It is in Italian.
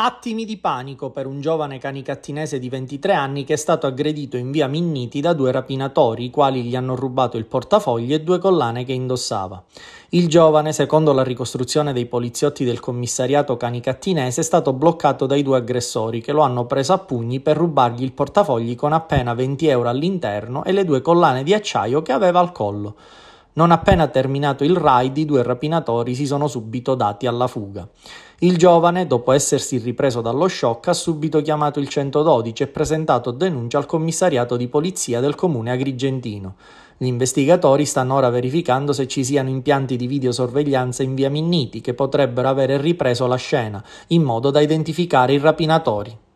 Attimi di panico per un giovane canicattinese di 23 anni che è stato aggredito in via Minniti da due rapinatori, i quali gli hanno rubato il portafogli e due collane che indossava. Il giovane, secondo la ricostruzione dei poliziotti del commissariato canicattinese, è stato bloccato dai due aggressori che lo hanno preso a pugni per rubargli il portafogli con appena 20 euro all'interno e le due collane di acciaio che aveva al collo. Non appena terminato il raid, i due rapinatori si sono subito dati alla fuga. Il giovane, dopo essersi ripreso dallo shock, ha subito chiamato il 112 e presentato denuncia al commissariato di polizia del comune agrigentino. Gli investigatori stanno ora verificando se ci siano impianti di videosorveglianza in via Minniti che potrebbero avere ripreso la scena, in modo da identificare i rapinatori.